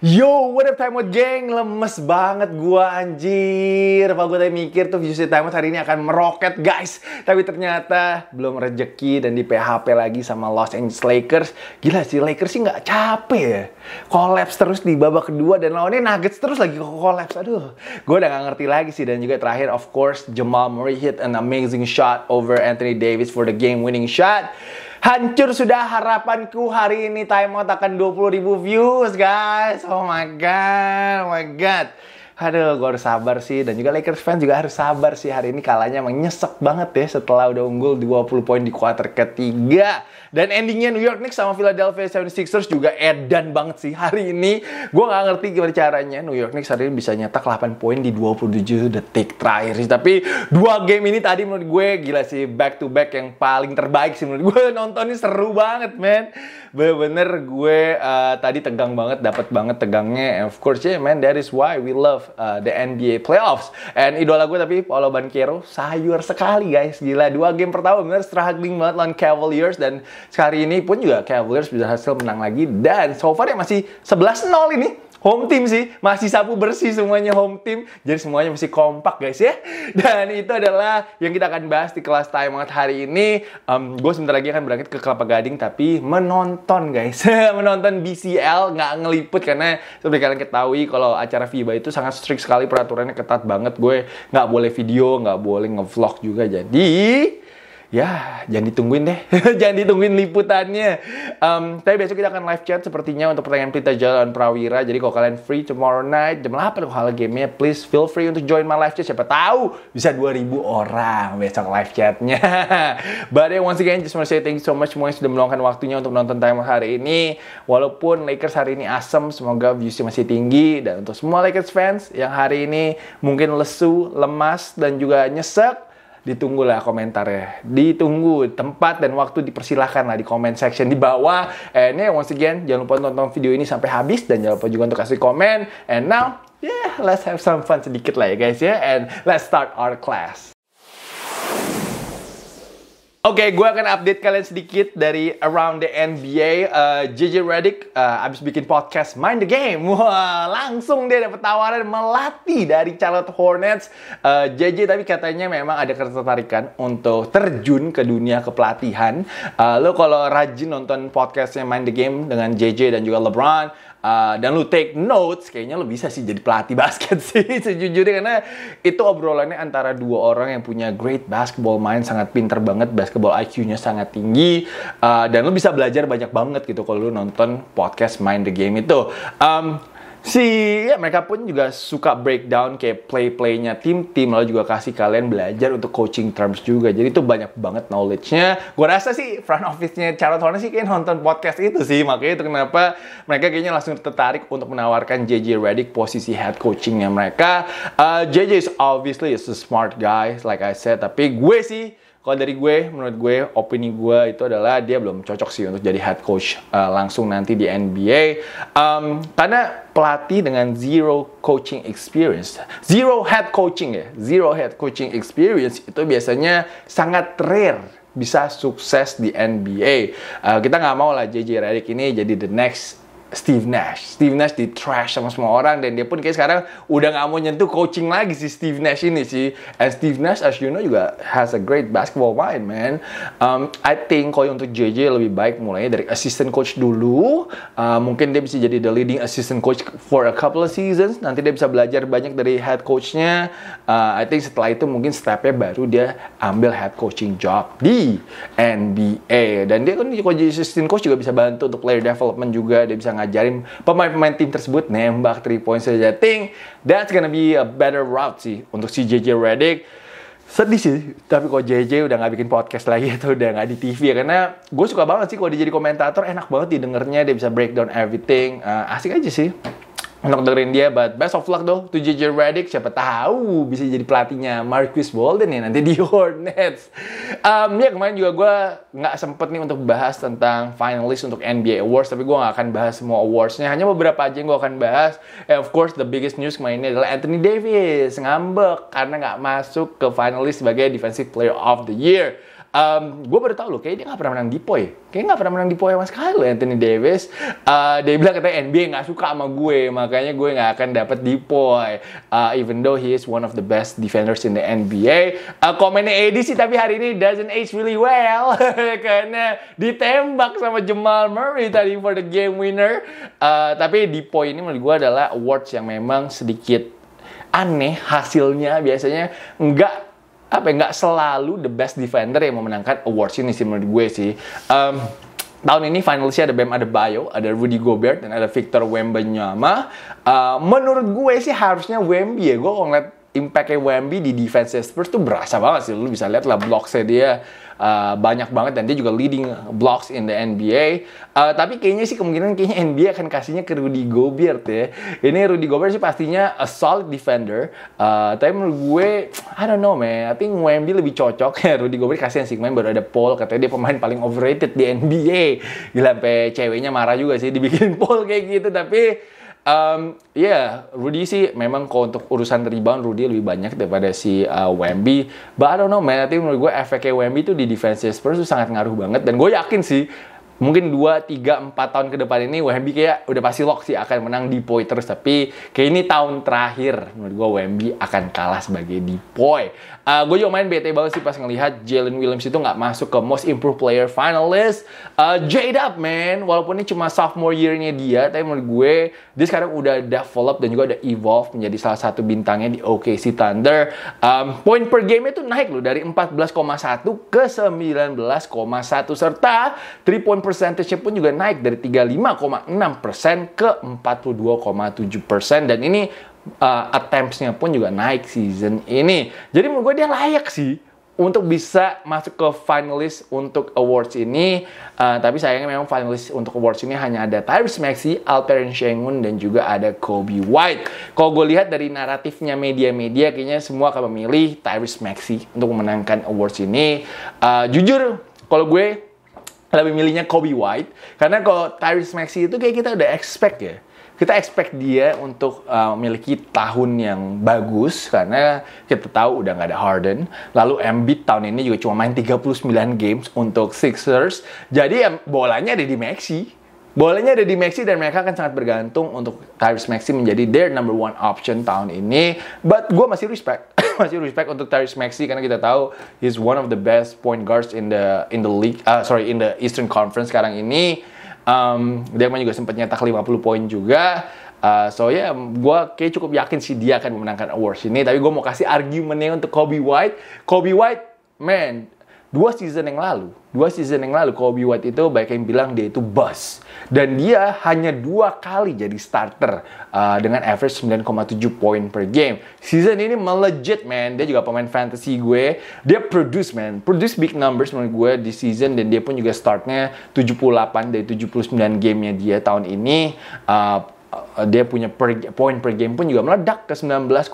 Yo, what up Time Out geng? Lemes banget gua anjir. Pak gua tadi mikir tuh Tuesday Time Out hari ini akan meroket guys. Tapi ternyata belum rejeki dan di PHP lagi sama Los Angeles Lakers. Gila sih Lakers sih nggak capek ya. Collapse terus di babak kedua dan lawannya Nuggets terus lagi kok collapse. Aduh, gua udah nggak ngerti lagi sih. Dan juga terakhir of course Jamal Murray hit an amazing shot over Anthony Davis for the game winning shot. Hancur sudah harapanku hari ini Time timeout akan 20.000 views guys. Oh my god, oh my god aduh gue harus sabar sih dan juga Lakers fans juga harus sabar sih hari ini kalahnya emang nyesek banget ya setelah udah unggul 20 poin di quarter ketiga dan endingnya New York Knicks sama Philadelphia 76ers juga edan banget sih hari ini gue gak ngerti gimana caranya New York Knicks hari ini bisa nyetak 8 poin di 27 detik terakhir sih tapi dua game ini tadi menurut gue gila sih back to back yang paling terbaik sih menurut gue nontonnya seru banget men bener-bener gue uh, tadi tegang banget dapat banget tegangnya And of course yeah man that is why we love uh, the NBA playoffs. And idola gue tapi Paolo Banquero sayur sekali guys. Gila, dua game pertama bener struggling banget lawan Cavaliers dan sekali ini pun juga Cavaliers bisa hasil menang lagi dan so far ya masih 11-0 ini home team sih masih sapu bersih semuanya home team jadi semuanya masih kompak guys ya dan itu adalah yang kita akan bahas di kelas time out hari ini um, gue sebentar lagi akan berangkat ke Kelapa Gading tapi menonton guys menonton BCL nggak ngeliput karena seperti kalian ketahui kalau acara FIBA itu sangat strict sekali peraturannya ketat banget gue nggak boleh video nggak boleh ngevlog juga jadi ya jangan ditungguin deh jangan ditungguin liputannya um, tapi besok kita akan live chat sepertinya untuk pertandingan Pelita Jalan Prawira jadi kalau kalian free tomorrow night jam 8 kalau hal gamenya please feel free untuk join my live chat siapa tahu bisa 2000 orang besok live chatnya but yeah, once again just want to say thank you so much Semua yang sudah meluangkan waktunya untuk nonton time hari ini walaupun Lakers hari ini asem semoga viewsnya masih tinggi dan untuk semua Lakers fans yang hari ini mungkin lesu lemas dan juga nyesek ditunggu lah komentarnya. Ditunggu tempat dan waktu dipersilahkan lah di comment section di bawah. And yeah, once again, jangan lupa nonton video ini sampai habis dan jangan lupa juga untuk kasih komen. And now, yeah, let's have some fun sedikit lah ya guys ya. And let's start our class. Oke, okay, gue akan update kalian sedikit dari around the NBA. Uh, eh, JJ Redick uh, abis bikin podcast Mind the Game, wah langsung dia dapat tawaran melatih dari Charlotte Hornets. Uh, eh, JJ tapi katanya memang ada ketertarikan untuk terjun ke dunia kepelatihan. Uh, lo kalau rajin nonton podcastnya Mind the Game dengan JJ dan juga LeBron, uh, dan lu take notes kayaknya lu bisa sih jadi pelatih basket sih sejujurnya karena itu obrolannya antara dua orang yang punya great basketball mind sangat pinter banget basketball IQ-nya sangat tinggi uh, dan lu bisa belajar banyak banget gitu kalau lu nonton podcast Mind the Game itu um, si ya, mereka pun juga suka breakdown kayak play-playnya tim-tim lalu juga kasih kalian belajar untuk coaching terms juga jadi itu banyak banget knowledge-nya gue rasa sih front office-nya Charlotte Hornets sih kayak nonton podcast itu sih makanya itu kenapa mereka kayaknya langsung tertarik untuk menawarkan JJ Redick posisi head coachingnya mereka uh, JJ is obviously is a smart guy like I said tapi gue sih kalau dari gue, menurut gue, opini gue itu adalah dia belum cocok sih untuk jadi head coach uh, langsung nanti di NBA. Um, karena pelatih dengan zero coaching experience, zero head coaching ya, zero head coaching experience itu biasanya sangat rare bisa sukses di NBA. Uh, eh, kita nggak mau lah JJ Redick ini jadi the next Steve Nash. Steve Nash di trash sama semua orang dan dia pun kayak sekarang udah nggak mau nyentuh coaching lagi si Steve Nash ini sih. And Steve Nash as you know juga has a great basketball mind man. Um, I think kalau untuk JJ lebih baik mulai dari assistant coach dulu. Uh, mungkin dia bisa jadi the leading assistant coach for a couple of seasons. Nanti dia bisa belajar banyak dari head coachnya. Uh, I think setelah itu mungkin stepnya baru dia ambil head coaching job di NBA. Dan dia kan kalau jadi assistant coach juga bisa bantu untuk player development juga. Dia bisa ngajarin pemain-pemain tim tersebut nembak 3 points saja. Think that's gonna be a better route sih untuk si JJ Redick. Sedih sih, tapi kok JJ udah nggak bikin podcast lagi atau udah nggak di TV ya. Karena gue suka banget sih kalau dia jadi komentator, enak banget didengarnya, dia bisa breakdown everything. Uh, asik aja sih untuk dengerin dia, but best of luck though to JJ Redick. Siapa tahu bisa jadi pelatihnya Marquis Bolden ya nanti di Hornets. Um, ya kemarin juga gue nggak sempet nih untuk bahas tentang finalist untuk NBA Awards, tapi gue nggak akan bahas semua awardsnya. Hanya beberapa aja yang gue akan bahas. And of course the biggest news kemarin ini adalah Anthony Davis ngambek karena nggak masuk ke finalist sebagai Defensive Player of the Year um, gue baru tau loh, kayaknya dia gak pernah menang di poi. Kayaknya gak pernah menang di poi sama sekali loh Anthony Davis. Uh, dia bilang katanya NBA gak suka sama gue, makanya gue gak akan dapet di poi. Uh, eh, even though he is one of the best defenders in the NBA. Uh, eh, komennya Eddie sih tapi hari ini doesn't age really well karena ditembak sama Jamal Murray tadi for the game winner. Uh, tapi di poi ini menurut gue adalah awards yang memang sedikit aneh hasilnya biasanya nggak apa ya nggak selalu the best defender yang memenangkan awards ini sih menurut gue sih. Um, tahun ini finalisnya ada Bam ada Bayo ada Rudy Gobert, dan ada Victor Wembanyama. Uh, menurut gue sih harusnya Wemby ya. Gue kalau ngeliat impactnya Wemby di defense Spurs tuh berasa banget sih. Lu bisa lihat lah blocknya dia uh, banyak banget dan dia juga leading blocks in the NBA. Uh, eh, tapi kayaknya sih kemungkinan kayaknya NBA akan kasihnya ke Rudy Gobert ya. Ini Rudy Gobert sih pastinya a solid defender. Uh, tapi menurut gue, I don't know man. I think Wemby lebih cocok. Rudy Gobert kasihan sih kemarin baru ada poll katanya dia pemain paling overrated di NBA. Gila sampai ceweknya marah juga sih dibikin poll kayak gitu. Tapi Um, ya, yeah, Rudy sih memang kalau untuk urusan rebound Rudy lebih banyak daripada si uh, Wemby. But I don't know man, think menurut gue efeknya Wemby itu di defense Spurs itu sangat ngaruh banget. Dan gue yakin sih, mungkin 2, 3, 4 tahun ke depan ini Wemby kayak udah pasti lock sih akan menang di poin terus. Tapi kayak ini tahun terakhir menurut gue Wemby akan kalah sebagai di Uh, eh, gue juga main bete banget sih pas ngelihat Jalen Williams itu nggak masuk ke Most Improved Player finalist. Uh, eh, jade up man, walaupun ini cuma sophomore year-nya dia, tapi menurut gue dia sekarang udah develop dan juga udah evolve menjadi salah satu bintangnya di OKC Thunder. Um, point per game itu naik loh dari 14,1 ke 19,1 serta 3 point percentage nya pun juga naik dari 35,6 ke 42,7 dan ini uh, eh, attempts pun juga naik season ini. Jadi menurut gue dia layak sih untuk bisa masuk ke finalis untuk awards ini. Uh, tapi sayangnya memang finalis untuk awards ini hanya ada Tyrese Maxey, Alperen Sengun, dan juga ada Kobe White. Kalau gue lihat dari naratifnya media-media, kayaknya semua akan memilih Tyrese Maxey untuk memenangkan awards ini. Uh, jujur, kalau gue lebih milihnya Kobe White karena kalau Tyrese Maxey itu kayak kita udah expect ya kita expect dia untuk uh, memiliki tahun yang bagus karena kita tahu udah nggak ada Harden. Lalu Embiid tahun ini juga cuma main 39 games untuk Sixers. Jadi bolanya ada di Maxi. Bolanya ada di Maxi dan mereka akan sangat bergantung untuk Tyrese Maxi menjadi their number one option tahun ini. But gue masih respect, masih respect untuk Tyrese Maxi karena kita tahu he's one of the best point guards in the in the league, uh, sorry in the Eastern Conference sekarang ini Um, Denmark juga sempat nyetak 50 poin juga. Uh, so ya, yeah, gue kayak cukup yakin sih dia akan memenangkan awards ini. Tapi gue mau kasih argumennya untuk Kobe White. Kobe White, man, dua season yang lalu, dua season yang lalu Kobe White itu banyak yang bilang dia itu bus dan dia hanya dua kali jadi starter uh, dengan average 9,7 poin per game. Season ini melejit man, dia juga pemain fantasy gue, dia produce man, produce big numbers menurut gue di season dan dia pun juga startnya 78 dari 79 gamenya dia tahun ini. Uh, uh, dia punya per, poin per game pun juga meledak ke 19,1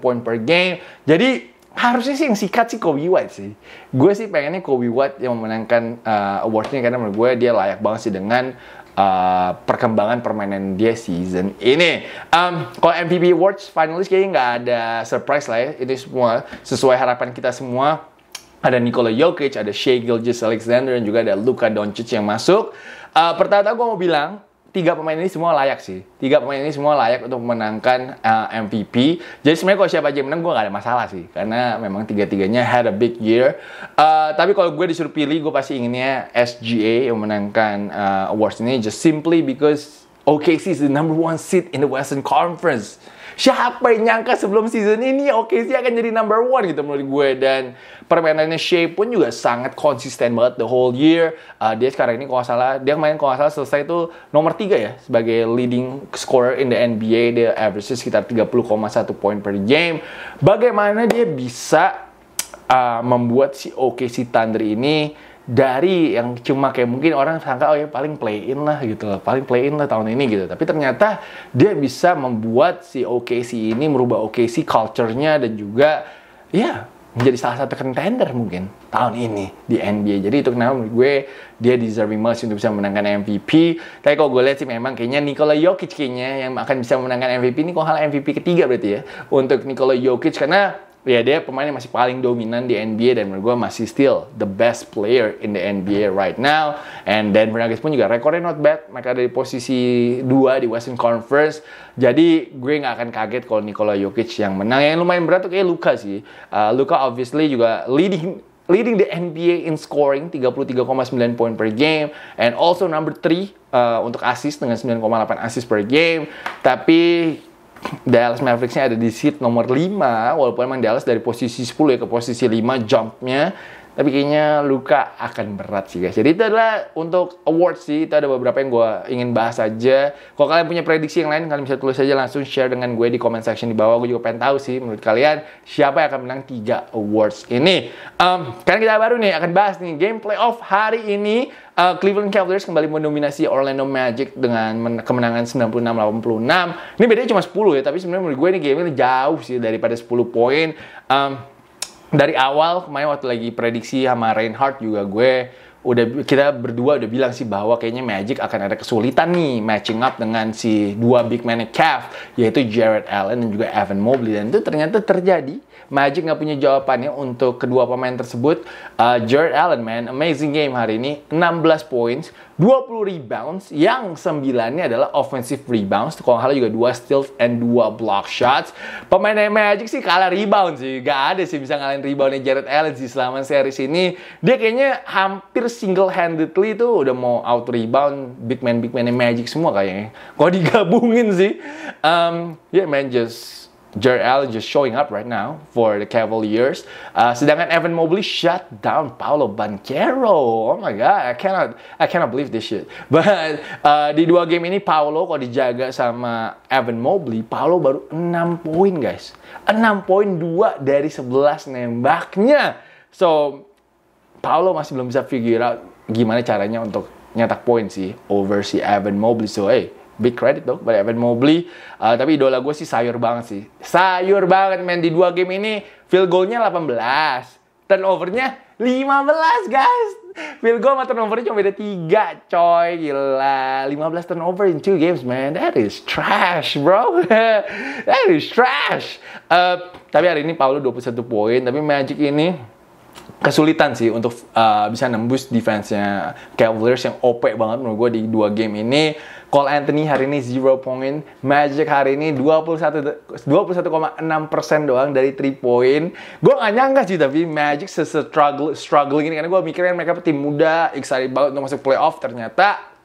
poin per game. Jadi harusnya sih yang sikat sih Kobe White sih. Gue sih pengennya Kobe White yang memenangkan uh, eh, awardsnya karena menurut gue dia layak banget sih dengan uh, perkembangan permainan dia season ini. Um, kalau MVP Awards finalis kayaknya nggak ada surprise lah ya. Itu semua sesuai harapan kita semua. Ada Nikola Jokic, ada Shea Gilgis Alexander, dan juga ada Luka Doncic yang masuk. Uh, eh, pertama gue mau bilang, tiga pemain ini semua layak sih. Tiga pemain ini semua layak untuk memenangkan uh, eh, MVP. Jadi sebenarnya kalau siapa aja yang menang gue gak ada masalah sih, karena memang tiga-tiganya had a big year. Uh, tapi kalau gue disuruh pilih, gue pasti inginnya SGA yang memenangkan uh, awards ini just simply because OKC is the number one seed in the Western Conference. Siapa yang nyangka sebelum season ini OKC akan jadi number one gitu menurut gue dan permainannya Shea pun juga sangat konsisten banget the whole year. Uh, dia sekarang ini kalau salah dia main kalau salah selesai itu nomor tiga ya sebagai leading scorer in the NBA dia average sekitar 30,1 poin per game. Bagaimana dia bisa uh, membuat si OKC Thunder ini dari yang cuma kayak mungkin orang sangka oh ya paling play in lah gitu lah, paling play in lah tahun ini gitu. Tapi ternyata dia bisa membuat si OKC ini merubah OKC culture-nya dan juga ya menjadi salah satu contender mungkin tahun ini di NBA. Jadi itu kenapa menurut gue dia deserving most untuk bisa menangkan MVP. Tapi kalau gue lihat sih memang kayaknya Nikola Jokic kayaknya yang akan bisa menangkan MVP ini kok hal MVP ketiga berarti ya untuk Nikola Jokic karena ya dia pemain yang masih paling dominan di NBA dan menurut gue masih still the best player in the NBA right now and Denver Nuggets pun juga rekornya not bad mereka ada di posisi 2 di Western Conference jadi gue nggak akan kaget kalau Nikola Jokic yang menang yang lumayan berat tuh kayak Luka sih uh, Luka obviously juga leading leading the NBA in scoring 33,9 poin per game and also number 3 uh, untuk assist dengan 9,8 assist per game tapi Dallas Mavericksnya ada di seat nomor 5 walaupun emang Dallas dari posisi 10 ya ke posisi 5 jumpnya tapi kayaknya luka akan berat sih guys. Jadi itu adalah untuk awards sih. Itu ada beberapa yang gue ingin bahas aja. Kalau kalian punya prediksi yang lain, kalian bisa tulis aja langsung share dengan gue di comment section di bawah. Gue juga pengen tahu sih menurut kalian siapa yang akan menang 3 awards ini. Um, karena kita baru nih akan bahas nih game playoff hari ini uh, Cleveland Cavaliers kembali mendominasi Orlando Magic dengan kemenangan 96-86. Ini bedanya cuma 10 ya, tapi sebenarnya menurut gue ini game jauh sih daripada 10 poin. Um, dari awal kemarin waktu lagi prediksi sama Reinhardt juga gue udah kita berdua udah bilang sih bahwa kayaknya Magic akan ada kesulitan nih matching up dengan si dua big man Cavs yaitu Jared Allen dan juga Evan Mobley dan itu ternyata terjadi Magic nggak punya jawabannya untuk kedua pemain tersebut. Uh, Jared Allen, man, amazing game hari ini. 16 points, 20 rebounds, yang sembilannya adalah offensive rebounds. Kalau nggak juga 2 steals and 2 block shots. Pemain Magic sih kalah rebound sih. Gak ada sih bisa ngalahin reboundnya Jared Allen sih selama series ini. Dia kayaknya hampir single-handedly tuh udah mau out rebound big man-big man Magic semua kayaknya. Kalau digabungin sih. Um, yeah man, just Allen just showing up right now for the Cavaliers. Uh, sedangkan Evan Mobley shut down Paolo Banchero. Oh my god, I cannot I cannot believe this shit. But uh, di dua game ini Paolo kalau dijaga sama Evan Mobley, Paolo baru 6 poin guys. 6 poin dua dari 11 nembaknya. So Paolo masih belum bisa figure out gimana caranya untuk nyetak poin sih over si Evan Mobley. So hey, big credit dong pada Evan Mobley. Uh, ah, tapi idola gue sih sayur banget sih. Sayur banget main di dua game ini field goalnya 18. Turnovernya 15 guys. Field goal sama turnovernya cuma beda 3 coy. Gila. 15 turnover in 2 games man. That is trash bro. That is trash. Uh, tapi hari ini Paulo 21 poin. Tapi Magic ini kesulitan sih untuk uh, bisa nembus defense-nya Cavaliers yang OP banget menurut gue di dua game ini. Cole Anthony hari ini zero point, Magic hari ini 21 21,6 persen doang dari 3 point. Gue gak nyangka sih tapi Magic se struggle struggling ini karena gue mikirnya mereka tim muda, excited banget untuk masuk playoff ternyata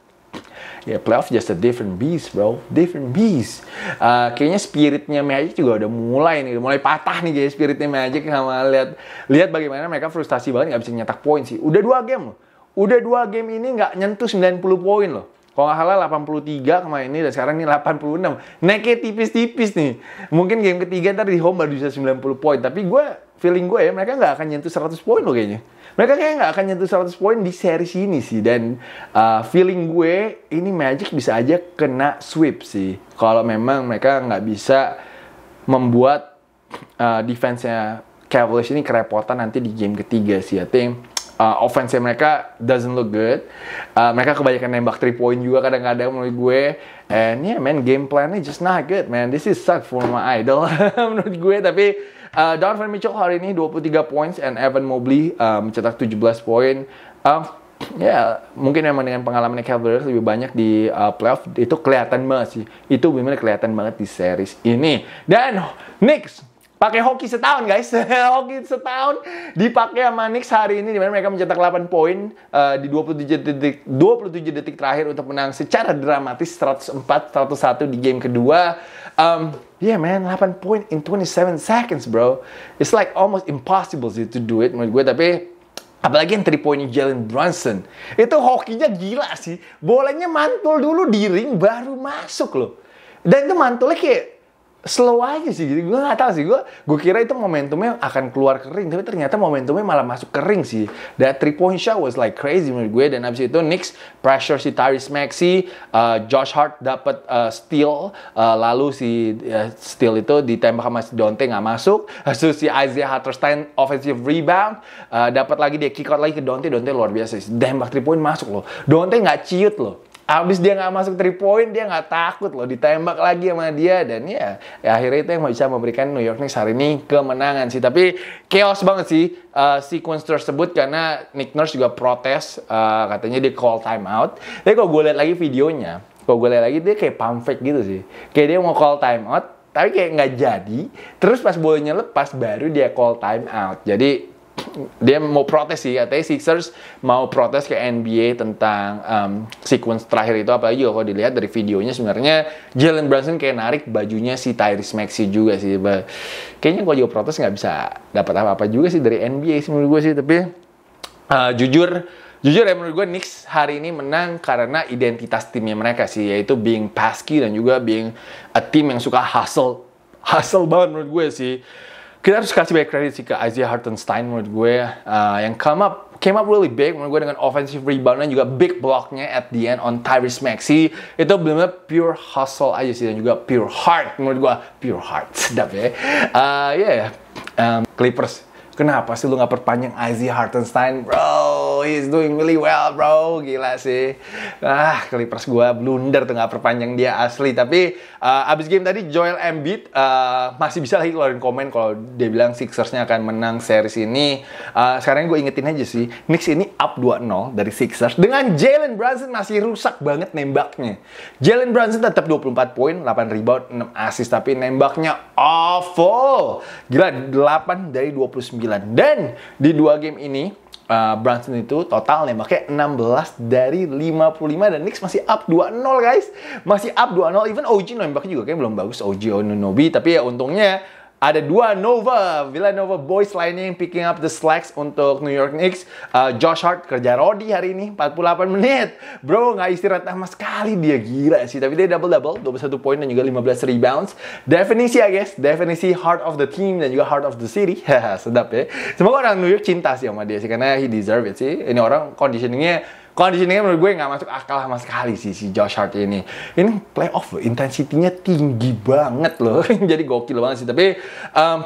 Ya, playoff just a different beast, bro. Different beast. Uh, kayaknya spiritnya Magic juga udah mulai nih, mulai patah nih guys spiritnya Magic sama lihat lihat bagaimana mereka frustasi banget nggak bisa nyetak poin sih. Udah dua game loh. Udah dua game ini nggak nyentuh 90 poin loh. Kalau nggak salah 83 kemarin ini dan sekarang ini 86. Naiknya tipis-tipis nih. Mungkin game ketiga ntar di home baru bisa 90 poin. Tapi gue feeling gue ya mereka nggak akan nyentuh 100 poin loh kayaknya. Mereka kayaknya nggak akan nyentuh 100 poin di series ini sih dan uh, feeling gue ini Magic bisa aja kena sweep sih. Kalau memang mereka nggak bisa membuat uh, defense-nya Cavaliers ini kerepotan nanti di game ketiga sih. I think uh, offense mereka doesn't look good. Uh, mereka kebanyakan nembak 3 point juga kadang-kadang menurut gue. And yeah man, game plan-nya just not good man. This is suck for my idol menurut gue. Tapi Uh, Donovan Mitchell hari ini 23 points and Evan Mobley uh, mencetak 17 poin. Uh, ya yeah, mungkin memang dengan pengalaman Cavaliers lebih banyak di uh, playoff itu kelihatan banget sih. Itu benar kelihatan banget di series ini. Dan Knicks pakai hoki setahun guys hoki setahun dipakai sama Knicks hari ini dimana mereka mencetak 8 poin uh, di 27 detik 27 detik terakhir untuk menang secara dramatis 104 101 di game kedua Um, yeah man, 8 point in 27 seconds bro. It's like almost impossible sih to do it menurut gue, tapi Apalagi yang 3 point Jalen Brunson. Itu hokinya gila sih. Bolanya mantul dulu di ring baru masuk loh. Dan itu mantulnya kayak slow aja sih gitu. Gue gak tau sih. Gue gue kira itu momentumnya akan keluar kering, tapi ternyata momentumnya malah masuk kering sih. That three point shot was like crazy menurut gue. Dan abis itu Knicks pressure si Tyrese Maxey, uh, Josh Hart dapat uh, steal, uh, lalu si uh, steal itu ditembak sama si Dante gak masuk. lalu si Isaiah Hatterstein offensive rebound, uh, dapat lagi dia kick out lagi ke Dante. Dante luar biasa sih. Tembak three point masuk loh. Dante gak ciut loh Abis dia nggak masuk 3 point, dia nggak takut loh ditembak lagi sama dia dan ya, ya akhirnya itu yang bisa memberikan New York Knicks hari ini kemenangan sih. Tapi chaos banget sih uh, sequence tersebut karena Nick Nurse juga protes uh, katanya dia call time out. Tapi kalau gue lihat lagi videonya, kalau gue lihat lagi dia kayak pump fake gitu sih. Kayak dia mau call time out tapi kayak nggak jadi. Terus pas bolanya lepas baru dia call time out. Jadi dia mau protes sih katanya Sixers mau protes ke NBA tentang um, sequence terakhir itu apa juga kalau dilihat dari videonya sebenarnya Jalen Brunson kayak narik bajunya si Tyrese Maxey juga sih kayaknya kalau juga protes nggak bisa dapat apa-apa juga sih dari NBA sih menurut gue sih tapi uh, jujur jujur ya menurut gue Knicks hari ini menang karena identitas timnya mereka sih yaitu being pesky dan juga being a team yang suka hustle hustle banget menurut gue sih kita harus kasih banyak kredit sih ke Isaiah Hartenstein menurut gue uh, yang come up came up really big menurut gue dengan offensive rebound dan juga big blocknya at the end on Tyrese Maxey itu benar-benar pure hustle aja sih dan juga pure heart menurut gue pure heart sedap ya uh, yeah um, Clippers kenapa sih lu nggak perpanjang Isaiah Hartenstein bro he's doing really well bro gila sih ah Clippers gue blunder tuh nggak perpanjang dia asli tapi uh, abis game tadi Joel Embiid uh, masih bisa lagi keluarin komen kalau dia bilang Sixersnya akan menang series ini uh, sekarang gue ingetin aja sih Mix ini up 2-0 dari Sixers dengan Jalen Brunson masih rusak banget nembaknya Jalen Brunson tetap 24 poin 8 rebound 6 assist tapi nembaknya awful gila 8 dari 29 dan di dua game ini uh, Brunson itu total nembaknya 16 dari 55 dan Knicks masih up 2-0 guys. Masih up 2-0 even OG nembaknya juga kayak belum bagus OG Onunobi tapi ya untungnya ada dua Nova, Villanova Boys lainnya yang picking up the slacks untuk New York Knicks. Uh, Josh Hart kerja Rodi hari ini, 48 menit. Bro, nggak istirahat sama sekali dia gila sih. Tapi dia double-double, 21 poin dan juga 15 rebounds. Definisi ya guys, definisi heart of the team dan juga heart of the city. Sedap ya. Semoga orang New York cinta sih sama dia sih, karena he deserve it sih. Ini orang conditioningnya kan menurut gue nggak masuk akal sama sekali sih si Josh Hart ini. Ini playoff loh, intensitinya tinggi banget loh. Jadi gokil banget sih. Tapi um,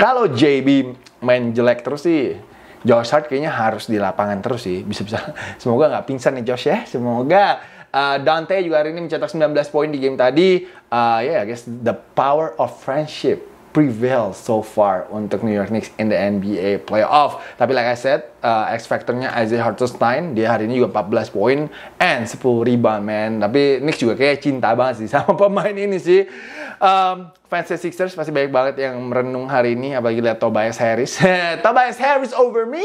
kalau JB main jelek terus sih, Josh Hart kayaknya harus di lapangan terus sih. Bisa-bisa. Semoga nggak pingsan nih Josh ya. Semoga Uh, Dante juga hari ini mencetak 19 poin di game tadi. Uh, ya, yeah, I guess the power of friendship prevail so far untuk New York Knicks in the NBA playoff. Tapi like I said, uh, X factornya Isaiah Hartenstein dia hari ini juga 14 poin and 10 rebound man. Tapi Knicks juga kayak cinta banget sih sama pemain ini sih. Um, fans Sixers pasti banyak banget yang merenung hari ini apalagi lihat Tobias Harris. Tobias Harris over me?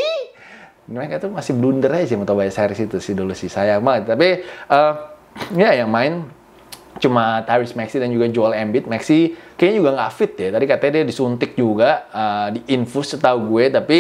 Mereka tuh masih blunder aja sama Tobias Harris itu sih dulu sih sayang banget. Tapi uh, ya yang main cuma Tyrese Maxi dan juga Joel Embiid. Maxi kayaknya juga nggak fit ya. Tadi katanya dia disuntik juga, uh, infus setahu gue. Tapi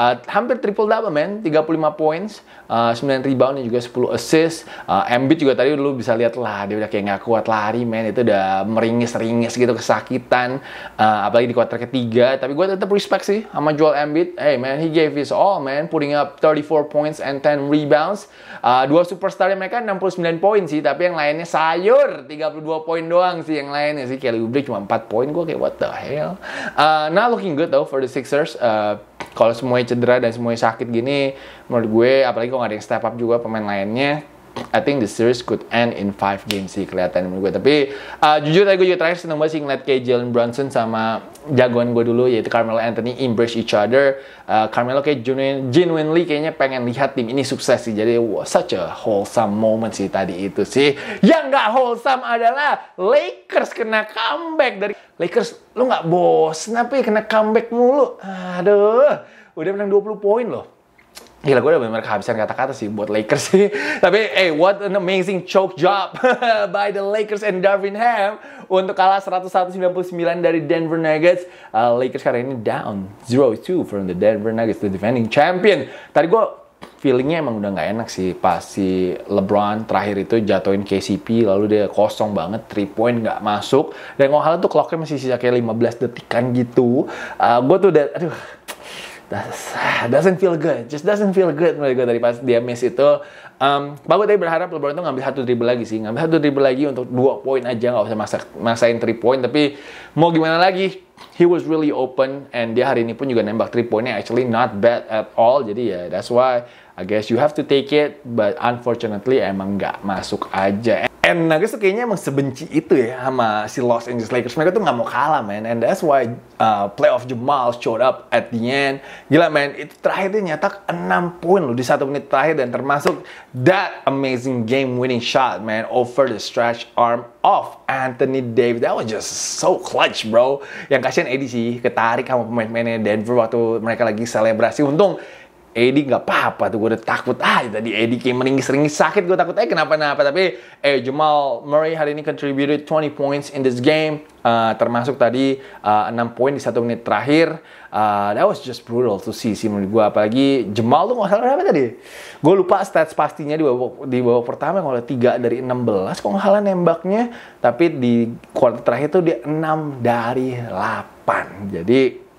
uh, hampir triple double man, 35 points, uh, ah, 9 rebound dan juga 10 assist. Uh, Embiid juga tadi lu bisa lihat lah dia udah kayak nggak kuat lari man, itu udah meringis-ringis gitu kesakitan uh, apalagi di kuarter ketiga, tapi gue tetap respect sih sama Joel Embiid. Hey man, he gave his all man, putting up 34 points and 10 rebounds. Uh, dua superstar mereka 69 poin sih, tapi yang lainnya sayur 32 poin doang sih yang lainnya sih Kelly Oubre cuma 4 poin gue kayak what the hell. Uh, not looking good though for the Sixers. Uh, kalau semuanya cedera dan semuanya sakit gini menurut gue apalagi kalau nggak ada yang step up juga pemain lainnya I think the series could end in 5 games sih kelihatan menurut gue. Tapi uh, jujur tadi gue juga terakhir seneng banget sih ngeliat kayak Jalen Brunson sama jagoan gue dulu yaitu Carmelo Anthony embrace each other. Uh, Carmelo kayak genuine, genuinely kayaknya pengen lihat tim ini sukses sih. Jadi wow, such a wholesome moment sih tadi itu sih. Yang gak wholesome adalah Lakers kena comeback dari Lakers lu gak bos, tapi ya kena comeback mulu. Aduh, udah menang 20 poin loh Gila gue udah bener-bener kehabisan kata-kata sih buat Lakers sih. Tapi hey, what an amazing choke job by the Lakers and Darvin Ham untuk kalah 199 dari Denver Nuggets. Uh, Lakers sekarang ini down 0-2 from the Denver Nuggets, the defending champion. Tadi gue feelingnya emang udah nggak enak sih pas si LeBron terakhir itu jatuhin KCP lalu dia kosong banget three point nggak masuk dan kalau hal itu clocknya masih sisa kayak 15 detikan gitu uh, gue tuh udah aduh That's, doesn't feel good, just doesn't feel good menurut gue dari pas dia miss itu. Um, Bagus tadi berharap LeBron itu ngambil satu dribble lagi sih, ngambil satu dribble lagi untuk dua poin aja nggak usah masa, masain three point. Tapi mau gimana lagi, he was really open and dia hari ini pun juga nembak three pointnya actually not bad at all. Jadi ya yeah, that's why I guess you have to take it, but unfortunately emang nggak masuk aja. And Nuggets tuh kayaknya emang sebenci itu ya sama si Los Angeles Lakers. Mereka tuh nggak mau kalah, man. And that's why uh, playoff Jamal showed up at the end. Gila, man. Itu terakhir dia nyetak 6 poin loh di satu menit terakhir. Dan termasuk that amazing game winning shot, man. Over the stretch arm of Anthony Davis. That was just so clutch, bro. Yang kasihan Eddie sih ketarik sama pemain-pemainnya Denver waktu mereka lagi selebrasi. Untung Edi nggak apa-apa tuh gue udah takut ah tadi Edi kayak meringis-ringis sakit gue takut eh kenapa kenapa tapi eh Jamal Murray hari ini contributed 20 points in this game uh, termasuk tadi uh, eh, 6 poin di satu menit terakhir uh, that was just brutal to see sih menurut gue apalagi Jamal tuh nggak salah berapa tadi gue lupa stats pastinya di babak di babak pertama kalau tiga dari 16 kok nggak salah nembaknya tapi di kuarter terakhir tuh dia 6 dari 8 jadi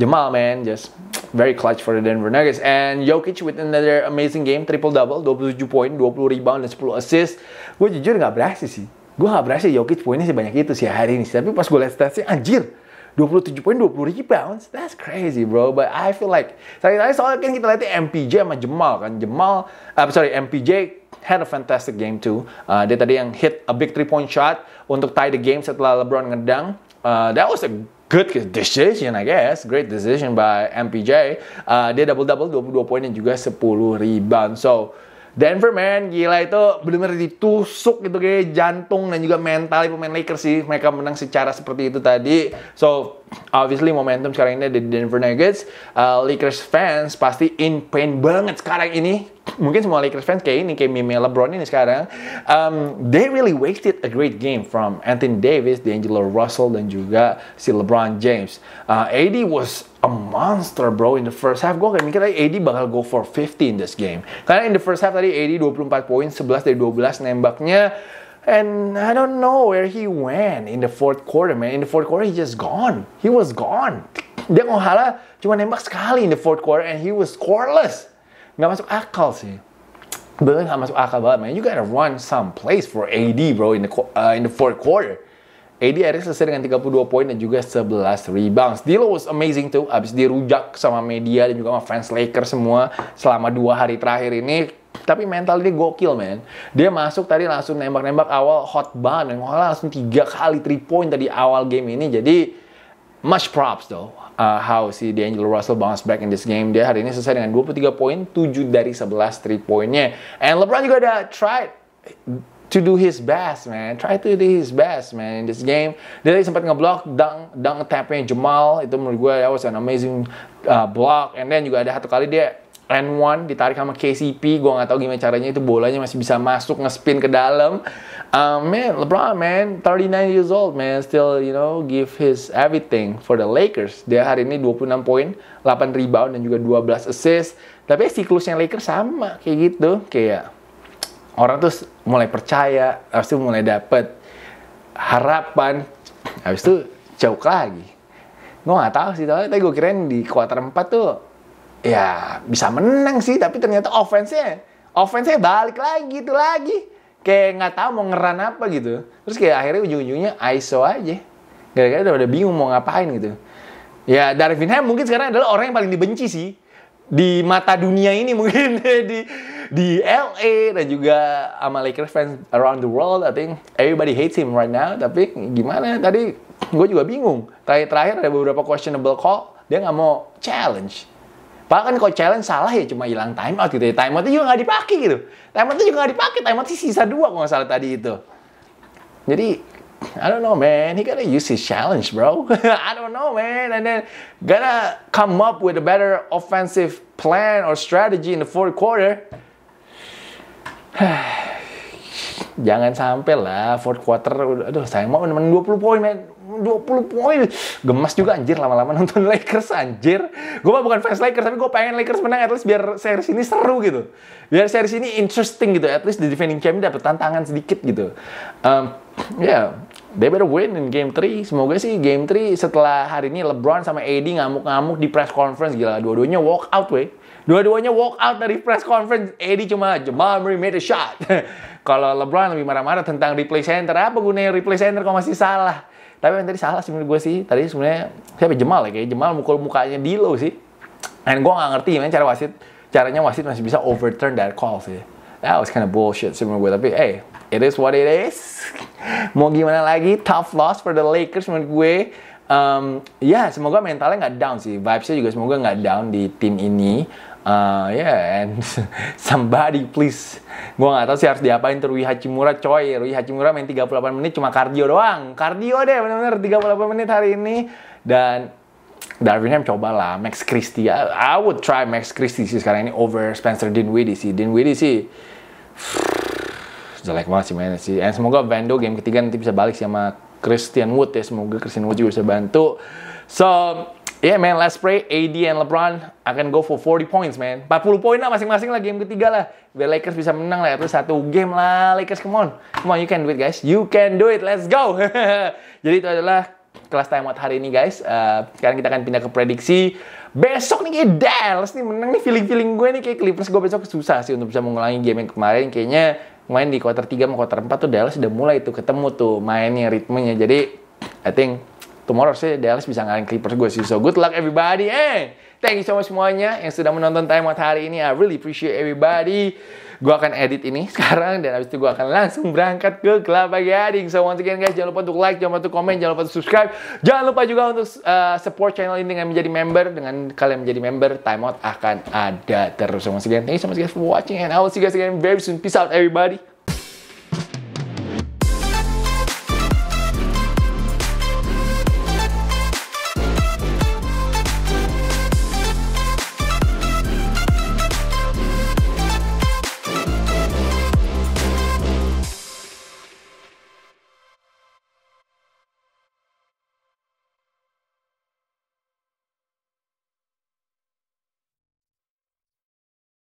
Jamal, man, just very clutch for the Denver Nuggets. And Jokic with another amazing game, triple-double, 27 poin, 20 rebound, dan 10 assist. Gue jujur nggak berhasil sih. Gue nggak berhasil Jokic poinnya banyak itu sih hari ini. Tapi pas gue lihat statsnya, anjir, 27 poin, 20 rebounds. That's crazy, bro. But I feel like tadi-tadi soalnya kan kita lihat MPJ sama Jamal kan. Jamal, uh, sorry, MPJ had a fantastic game too. Uh, dia tadi yang hit a big three point shot untuk tie the game setelah LeBron ngedang. Uh, that was a good decision I guess great decision by MPJ uh, dia double double 22 poin dan juga 10 rebound so Denver man gila itu belum benar ditusuk gitu kayak jantung dan juga mental pemain Lakers sih mereka menang secara seperti itu tadi so obviously momentum sekarang ini ada di Denver Nuggets uh, Lakers fans pasti in pain banget sekarang ini mungkin semua Lakers fans kayak ini, kayak meme LeBron ini sekarang, um, they really wasted a great game from Anthony Davis, D'Angelo Russell, dan juga si LeBron James. Uh, AD was a monster bro in the first half. Gue kayak mikir AD bakal go for 50 in this game. Karena in the first half tadi AD 24 poin, 11 dari 12 nembaknya. And I don't know where he went in the fourth quarter, man. In the fourth quarter, he just gone. He was gone. Dia menghala cuma nembak sekali in the fourth quarter and he was scoreless nggak masuk akal sih bener nggak masuk akal banget man you gotta run some place for AD bro in the uh, in the fourth quarter AD akhirnya selesai dengan 32 poin dan juga 11 rebounds. Dilo was amazing tuh, abis dirujak sama media dan juga sama fans Lakers semua selama dua hari terakhir ini. Tapi mental dia gokil, man. Dia masuk tadi langsung nembak-nembak awal hot banget. Dan langsung tiga kali 3 point tadi awal game ini. Jadi, much props though uh, how si D'Angelo Russell bounce back in this game. Dia hari ini selesai dengan 23 poin, 7 dari 11 3 poinnya. And LeBron juga ada try to do his best, man. Try to do his best, man, in this game. Dia tadi sempat ngeblock dunk, dunk tapnya Jamal. Itu menurut gue, that was an amazing uh, block. And then juga ada satu kali dia N1 ditarik sama KCP gue nggak tahu gimana caranya itu bolanya masih bisa masuk ngespin ke dalam uh, man LeBron man 39 years old man still you know give his everything for the Lakers dia hari ini 26 poin 8 rebound dan juga 12 assist tapi siklusnya Lakers sama kayak gitu kayak orang tuh mulai percaya habis itu mulai dapet harapan habis itu jauh lagi gue gak tau sih tapi gue kirain di kuarter 4 tuh ya bisa menang sih tapi ternyata offense-nya offense-nya balik lagi itu lagi kayak nggak tahu mau ngeran apa gitu terus kayak akhirnya ujung-ujungnya ISO aja gara-gara udah, udah bingung mau ngapain gitu ya Darvin Ham mungkin sekarang adalah orang yang paling dibenci sih di mata dunia ini mungkin di di LA dan juga sama Lakers fans around the world I think everybody hates him right now tapi gimana tadi gue juga bingung terakhir terakhir ada beberapa questionable call dia nggak mau challenge Bahkan kalau challenge salah ya cuma hilang timeout gitu ya. itu juga nggak dipakai gitu. itu juga nggak dipakai. Timeout sih sisa dua kalau nggak salah tadi itu. Jadi I don't know, man. He gotta use his challenge, bro. I don't know, man. And then gotta come up with a better offensive plan or strategy in the fourth quarter. Jangan sampai lah fourth quarter, aduh sayang mau teman 20 poin, man. 20 poin. Gemas juga anjir lama-lama nonton Lakers anjir. Gue mah bukan fans Lakers tapi gue pengen Lakers menang at least biar series ini seru gitu. Biar series ini interesting gitu. At least the defending champion dapat tantangan sedikit gitu. Um, ya, yeah, they better win in game 3. Semoga sih game 3 setelah hari ini LeBron sama AD ngamuk-ngamuk di press conference gila. Dua-duanya walk out weh. Dua-duanya walk out dari press conference. AD cuma Jamal Murray made a shot. kalau LeBron lebih marah-marah tentang replay center, apa gunanya replay center kalau masih salah? Tapi yang tadi salah sih menurut gue sih. Tadi sebenarnya siapa ya? Jemal ya kayak Jemal mukul mukanya Dilo sih. Dan gue nggak ngerti gimana cara wasit caranya wasit masih bisa overturn that call sih. That was kind of bullshit sih menurut gue. Tapi hey, it is what it is. Mau gimana lagi? Tough loss for the Lakers menurut gue. Um, ya yeah, semoga mentalnya nggak down sih. Vibesnya juga semoga nggak down di tim ini uh, yeah and somebody please gua nggak tahu sih harus diapain tuh Rui Hachimura coy Rui Hachimura main 38 menit cuma kardio doang kardio deh bener-bener 38 menit hari ini dan Darwin Ham lah, Max Christie I, I would try Max Christie sih sekarang ini over Spencer Dinwiddie sih Dinwiddie sih jelek banget sih mainnya sih and semoga Vando game ketiga nanti bisa balik sih sama Christian Wood ya semoga Christian Wood juga bisa bantu so Yeah man, let's pray AD and LeBron akan go for 40 points man. 40 poin lah masing-masing lah game ketiga lah. Biar Lakers bisa menang lah. itu satu game lah Lakers come on. Come on you can do it guys. You can do it. Let's go. Jadi itu adalah kelas timeout hari ini guys. Uh, sekarang kita akan pindah ke prediksi. Besok nih kayak Dallas nih menang nih feeling-feeling gue nih kayak Clippers gue besok susah sih untuk bisa mengulangi game yang kemarin. Kayaknya main di quarter 3 sama quarter 4 tuh Dallas udah mulai tuh ketemu tuh mainnya ritmenya. Jadi I think tomorrow sih Dallas bisa ngalahin Clippers gue sih. So good luck everybody. Eh, thank you so much semuanya yang sudah menonton Time Out hari ini. I really appreciate everybody. Gue akan edit ini sekarang dan habis itu gue akan langsung berangkat ke Kelapa Gading. So once again guys, jangan lupa untuk like, jangan lupa untuk komen, jangan lupa untuk subscribe. Jangan lupa juga untuk uh, support channel ini dengan menjadi member. Dengan kalian menjadi member, Time Out akan ada terus. So once again, thank you so much guys for watching and I will see you guys again very soon. Peace out everybody.